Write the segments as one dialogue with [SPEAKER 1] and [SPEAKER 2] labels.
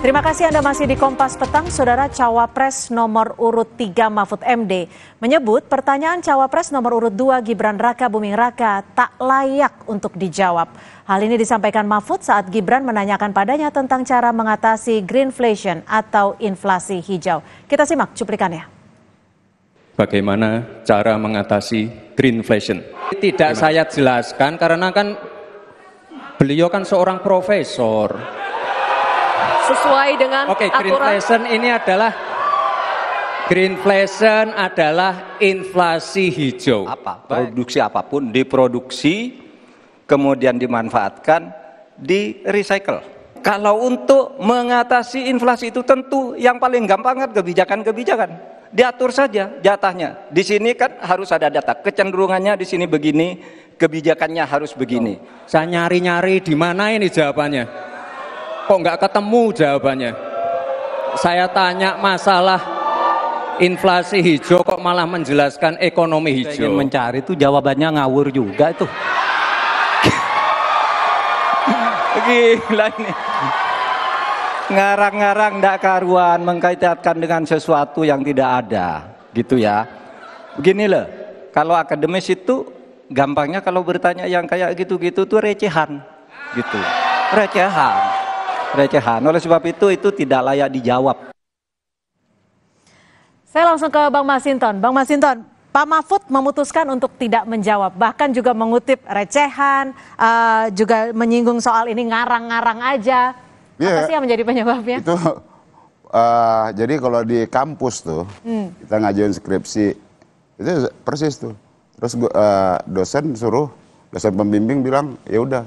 [SPEAKER 1] Terima kasih Anda masih di Kompas Petang, Saudara Cawapres nomor urut 3 Mahfud MD menyebut pertanyaan Cawapres nomor urut 2 Gibran Raka Buming Raka tak layak untuk dijawab. Hal ini disampaikan Mahfud saat Gibran menanyakan padanya tentang cara mengatasi greenflation atau inflasi hijau. Kita simak cuplikannya
[SPEAKER 2] bagaimana cara mengatasi greenflation. Tidak saya jelaskan karena kan beliau kan seorang profesor sesuai dengan okay, aturan. greenflation ini adalah greenflation adalah inflasi hijau. Apa? Produksi Baik. apapun diproduksi kemudian dimanfaatkan, di recycle. Kalau untuk mengatasi inflasi itu tentu yang paling gampang kan kebijakan-kebijakan diatur saja jatahnya. Di sini kan harus ada data. Kecenderungannya di sini begini, kebijakannya harus begini. Saya nyari-nyari di mana ini jawabannya? kok nggak ketemu jawabannya saya tanya masalah inflasi hijau kok malah menjelaskan ekonomi hijau ingin mencari itu jawabannya ngawur juga itu gila ini ngarang-ngarang ndak karuan mengkaitkan dengan sesuatu yang tidak ada gitu ya begini loh kalau akademis itu gampangnya kalau bertanya yang kayak gitu-gitu tuh recehan gitu recehan Pelecehan. Oleh sebab itu, itu tidak layak dijawab.
[SPEAKER 1] Saya langsung ke Bang Masinton. Bang Masinton, Pak Mahfud memutuskan untuk tidak menjawab, bahkan juga mengutip recehan, uh, juga menyinggung soal ini ngarang-ngarang aja. Yeah, Apa iya. sih yang menjadi penyebabnya? Itu
[SPEAKER 3] uh, jadi kalau di kampus tuh hmm. kita ngajuin skripsi itu persis tuh. Terus uh, dosen suruh dosen pembimbing bilang ya udah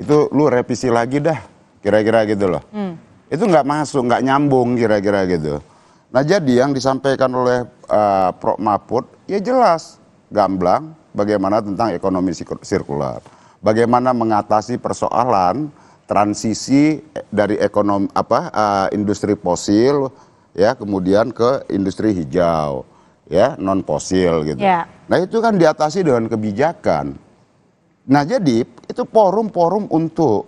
[SPEAKER 3] itu lu revisi lagi dah kira-kira gitu loh. Hmm. Itu nggak masuk, nggak nyambung kira-kira gitu. Nah jadi yang disampaikan oleh uh, Prof Mahfud ya jelas gamblang bagaimana tentang ekonomi sirkular, bagaimana mengatasi persoalan transisi eh, dari ekonomi apa uh, industri fosil ya kemudian ke industri hijau ya non fosil gitu. Yeah. Nah itu kan diatasi dengan kebijakan. Nah jadi itu forum-forum untuk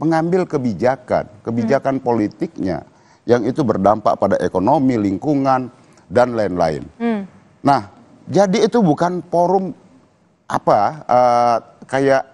[SPEAKER 3] mengambil kebijakan, kebijakan hmm. politiknya yang itu berdampak pada ekonomi, lingkungan dan lain-lain. Hmm. Nah, jadi itu bukan forum apa uh, kayak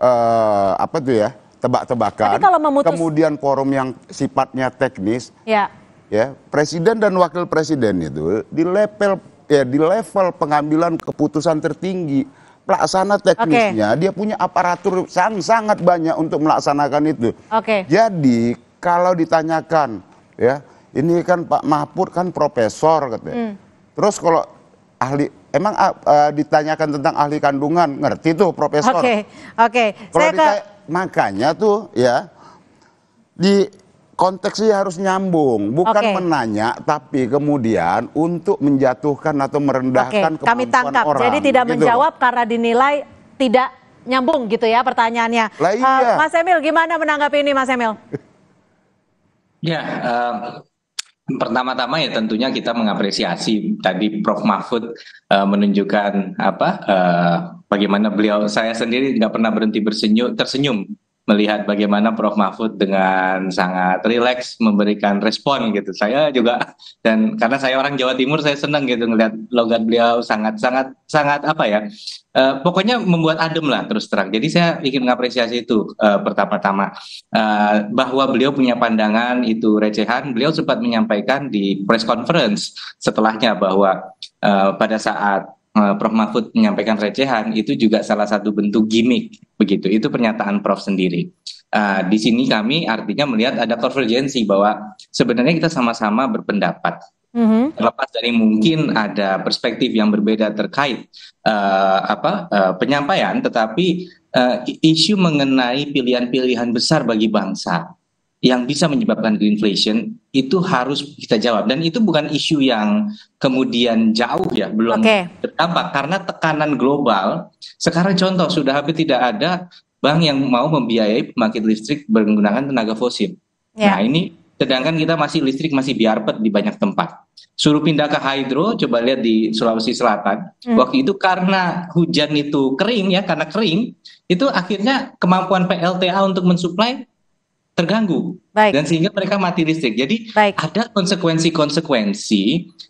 [SPEAKER 3] uh, apa tuh ya tebak-tebakan. memutus... Kemudian forum yang sifatnya teknis. Ya. Ya, presiden dan wakil presiden itu di level ya di level pengambilan keputusan tertinggi pelaksana teknisnya, okay. dia punya aparatur sangat sangat banyak untuk melaksanakan itu. Oke. Okay. Jadi kalau ditanyakan ya, ini kan Pak Mahfud kan profesor katanya. Hmm. Terus kalau ahli emang uh, ditanyakan tentang ahli kandungan, ngerti tuh profesor. Oke. Okay.
[SPEAKER 1] Oke. Okay. Kalau ditanya, ke...
[SPEAKER 3] makanya tuh ya di konteksnya harus nyambung, bukan okay. menanya, tapi kemudian untuk menjatuhkan atau merendahkan okay. kemampuan Kami tangkap. orang. Jadi tidak gitu. menjawab
[SPEAKER 1] karena dinilai tidak nyambung gitu ya pertanyaannya. Lah eh, iya. uh, Mas Emil gimana menanggapi ini Mas Emil?
[SPEAKER 2] ya, uh, pertama-tama ya tentunya kita mengapresiasi tadi Prof Mahfud uh, menunjukkan apa uh, bagaimana beliau saya sendiri nggak pernah berhenti bersenyum tersenyum melihat bagaimana Prof Mahfud dengan sangat rileks memberikan respon gitu. Saya juga dan karena saya orang Jawa Timur saya senang gitu melihat logat beliau sangat sangat sangat apa ya? Uh, pokoknya membuat adem lah terus terang. Jadi saya ingin mengapresiasi itu uh, pertama-tama uh, bahwa beliau punya pandangan itu recehan. Beliau sempat menyampaikan di press conference setelahnya bahwa uh, pada saat Eh, Prof Mahfud menyampaikan recehan itu juga salah satu bentuk gimmick begitu. Itu pernyataan Prof sendiri. Uh, di sini kami artinya melihat ada konvergensi bahwa sebenarnya kita sama-sama berpendapat. Mm-hmm. Lepas dari mungkin ada perspektif yang berbeda terkait uh, apa uh, penyampaian, tetapi uh, isu mengenai pilihan-pilihan besar bagi bangsa yang bisa menyebabkan inflation itu harus kita jawab dan itu bukan isu yang kemudian jauh ya belum okay. berdampak karena tekanan global sekarang contoh sudah hampir tidak ada bank yang mau membiayai pembangkit listrik menggunakan tenaga fosil. Yeah. Nah ini sedangkan kita masih listrik masih biarpet di banyak tempat. Suruh pindah ke hydro, coba lihat di Sulawesi Selatan. Hmm. Waktu itu karena hujan itu kering ya, karena kering, itu akhirnya kemampuan PLTA untuk mensuplai terganggu Baik. dan sehingga mereka mati listrik. Jadi Baik. ada konsekuensi-konsekuensi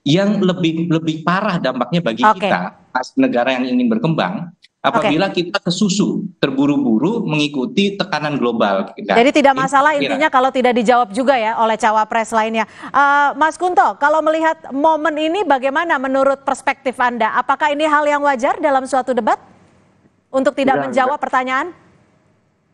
[SPEAKER 2] yang hmm. lebih lebih parah dampaknya bagi okay. kita as negara yang ingin berkembang apabila okay. kita kesusu terburu-buru mengikuti tekanan global. Kita. Jadi tidak masalah Ini, intinya kira.
[SPEAKER 1] kalau tidak dijawab juga ya oleh cawapres lainnya. Uh, Mas Kunto, kalau melihat momen ini bagaimana menurut perspektif Anda? Apakah ini hal yang wajar dalam suatu debat untuk tidak, tidak menjawab pertanyaan?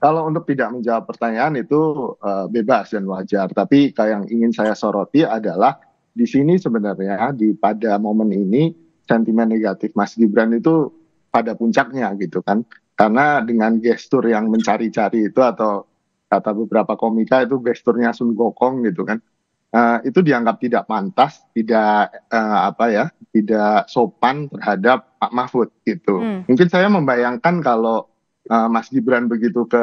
[SPEAKER 4] kalau untuk tidak menjawab pertanyaan itu uh, bebas dan wajar. Tapi yang ingin saya soroti adalah di sini sebenarnya di pada momen ini sentimen negatif Mas Gibran itu pada puncaknya gitu kan. Karena dengan gestur yang mencari-cari itu atau kata beberapa komika itu gesturnya Sun Gokong gitu kan. Uh, itu dianggap tidak pantas, tidak uh, apa ya, tidak sopan terhadap Pak Mahfud gitu. Hmm. Mungkin saya membayangkan kalau uh, Mas Gibran begitu ke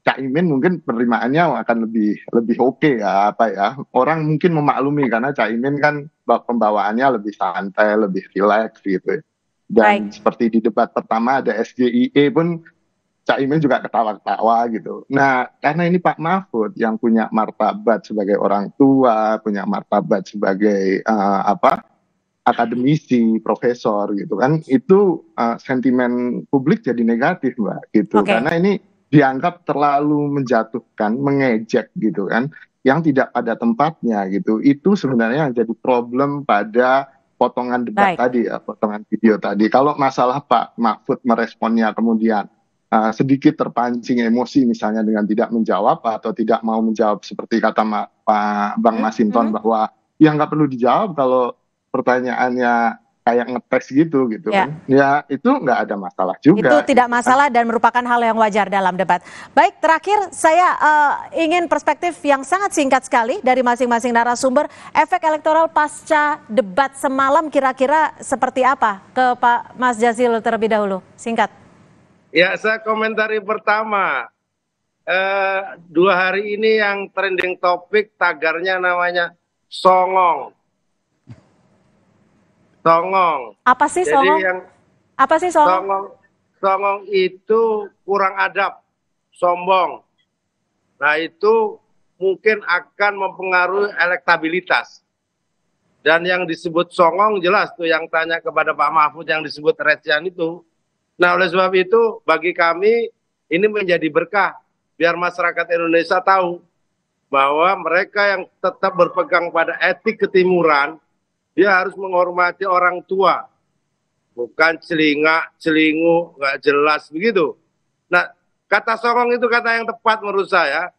[SPEAKER 4] Caimin mungkin penerimaannya akan lebih lebih oke okay ya apa ya orang mungkin memaklumi karena Caimin kan pembawaannya lebih santai lebih relax gitu ya. dan Baik. seperti di debat pertama ada SJIE pun Caimin juga ketawa-ketawa gitu nah karena ini Pak Mahfud yang punya martabat sebagai orang tua punya martabat sebagai uh, apa akademisi, profesor gitu kan, itu uh, sentimen publik jadi negatif mbak gitu okay. karena ini dianggap terlalu menjatuhkan, mengejek gitu kan, yang tidak pada tempatnya gitu. Itu sebenarnya yang jadi problem pada potongan debat Baik. tadi, ya, potongan video tadi. Kalau masalah Pak Mahfud meresponnya kemudian uh, sedikit terpancing emosi misalnya dengan tidak menjawab atau tidak mau menjawab seperti kata Ma, Pak Bang hmm, Masinton mm -hmm. bahwa ya nggak perlu dijawab kalau pertanyaannya kayak ngetes gitu gitu ya. kan. Ya itu nggak ada masalah juga. Itu tidak
[SPEAKER 1] masalah dan merupakan hal yang wajar dalam debat. Baik, terakhir saya uh, ingin perspektif yang sangat singkat sekali dari masing-masing narasumber. Efek elektoral pasca debat semalam kira-kira seperti apa ke Pak Mas Jazil terlebih dahulu, singkat.
[SPEAKER 5] Ya, saya komentari pertama. Uh, dua hari ini yang trending topik tagarnya namanya songong
[SPEAKER 1] Songong. Apa sih Jadi songong? Yang apa sih songong?
[SPEAKER 5] Songong, songong itu kurang adab, sombong. Nah itu mungkin akan mempengaruhi elektabilitas. Dan yang disebut songong jelas tuh yang tanya kepada Pak Mahfud yang disebut recehan itu. Nah oleh sebab itu bagi kami ini menjadi berkah biar masyarakat Indonesia tahu bahwa mereka yang tetap berpegang pada etik ketimuran dia harus menghormati orang tua. Bukan celingak, celingu, nggak jelas begitu. Nah, kata songong itu kata yang tepat menurut saya.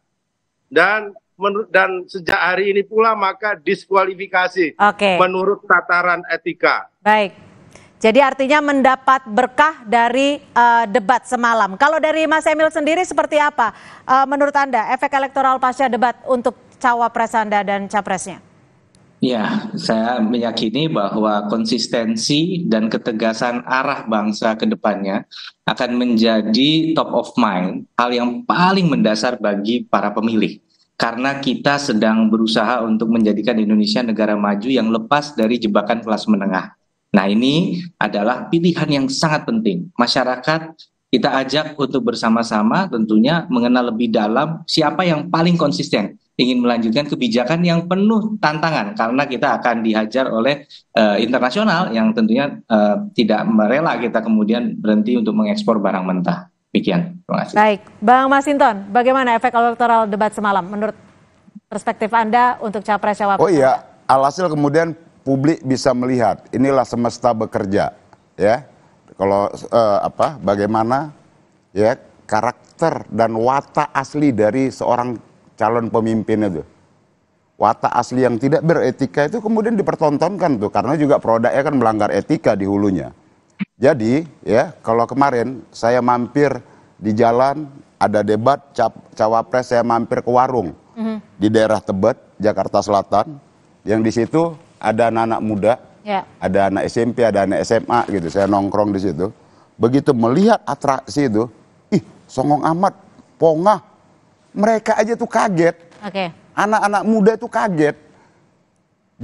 [SPEAKER 5] Dan menurut dan sejak hari ini pula maka diskualifikasi okay. menurut tataran etika.
[SPEAKER 1] Baik. Jadi artinya mendapat berkah dari uh, debat semalam. Kalau dari Mas Emil sendiri seperti apa uh, menurut Anda efek elektoral pasca debat untuk cawapres Anda dan capresnya?
[SPEAKER 2] Ya, saya meyakini bahwa konsistensi dan ketegasan arah bangsa ke depannya akan menjadi top of mind, hal yang paling mendasar bagi para pemilih. Karena kita sedang berusaha untuk menjadikan Indonesia negara maju yang lepas dari jebakan kelas menengah. Nah, ini adalah pilihan yang sangat penting. Masyarakat kita ajak untuk bersama-sama tentunya mengenal lebih dalam siapa yang paling konsisten ingin melanjutkan kebijakan yang penuh tantangan karena kita akan dihajar oleh uh, internasional yang tentunya uh, tidak merela kita kemudian berhenti untuk mengekspor barang mentah. Demikian, terima kasih.
[SPEAKER 1] Baik, Bang Masinton, bagaimana efek elektoral debat semalam menurut perspektif Anda untuk capres cawapres? Oh iya,
[SPEAKER 2] alhasil kemudian
[SPEAKER 3] publik bisa melihat inilah semesta bekerja, ya. Kalau uh, apa, bagaimana ya karakter dan watak asli dari seorang calon pemimpin itu. Watak asli yang tidak beretika itu kemudian dipertontonkan tuh karena juga produknya kan melanggar etika di hulunya. Jadi ya kalau kemarin saya mampir di jalan ada debat cap cawapres saya mampir ke warung mm -hmm. di daerah Tebet Jakarta Selatan yang di situ ada anak-anak muda, yeah. ada anak SMP, ada anak SMA gitu. Saya nongkrong di situ. Begitu melihat atraksi itu, ih songong amat, pongah, mereka aja tuh kaget. Oke. Okay. Anak-anak muda itu kaget.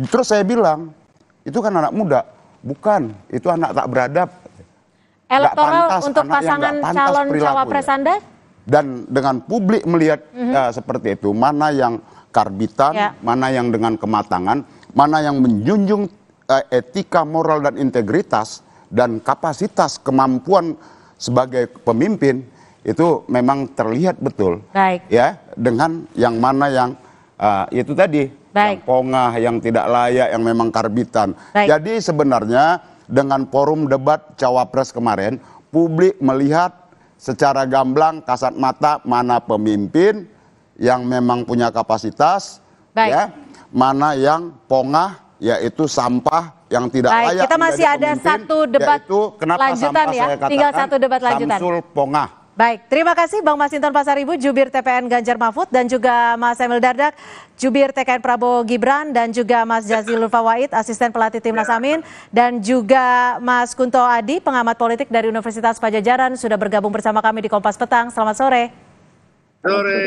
[SPEAKER 3] Terus saya bilang, itu kan anak muda. Bukan, itu anak tak beradab.
[SPEAKER 1] Elektoral pantas, untuk pasangan calon cawapres Anda?
[SPEAKER 3] Dan dengan publik melihat mm -hmm. uh, seperti itu, mana yang karbitan, yeah. mana yang dengan kematangan, mana yang menjunjung uh, etika, moral, dan integritas, dan kapasitas kemampuan sebagai pemimpin, itu memang terlihat betul. Baik. Ya, dengan yang mana yang uh, itu tadi Baik. yang pongah, yang tidak layak, yang memang karbitan. Baik. Jadi sebenarnya dengan forum debat cawapres kemarin, publik melihat secara gamblang kasat mata mana pemimpin yang memang punya kapasitas, Baik. ya, mana yang pongah, yaitu sampah yang tidak layak. Kita masih ada satu debat yaitu, kenapa lanjutan ya, saya tinggal satu debat lanjutan. Samsul pongah.
[SPEAKER 1] Baik, terima kasih Bang Masinton Pasaribu, Jubir TPN Ganjar Mahfud, dan juga Mas Emil Dardak, Jubir TKN Prabowo Gibran, dan juga Mas Jazilul Fawait, Asisten Pelatih Timnas ya. Amin, dan juga Mas Kunto Adi, pengamat politik dari Universitas Pajajaran, sudah bergabung bersama kami di Kompas Petang. Selamat sore.
[SPEAKER 5] Sore,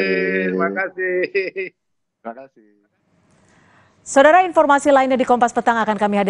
[SPEAKER 5] terima
[SPEAKER 4] kasih. Terima kasih.
[SPEAKER 1] Saudara, informasi lainnya di Kompas Petang akan kami hadirkan.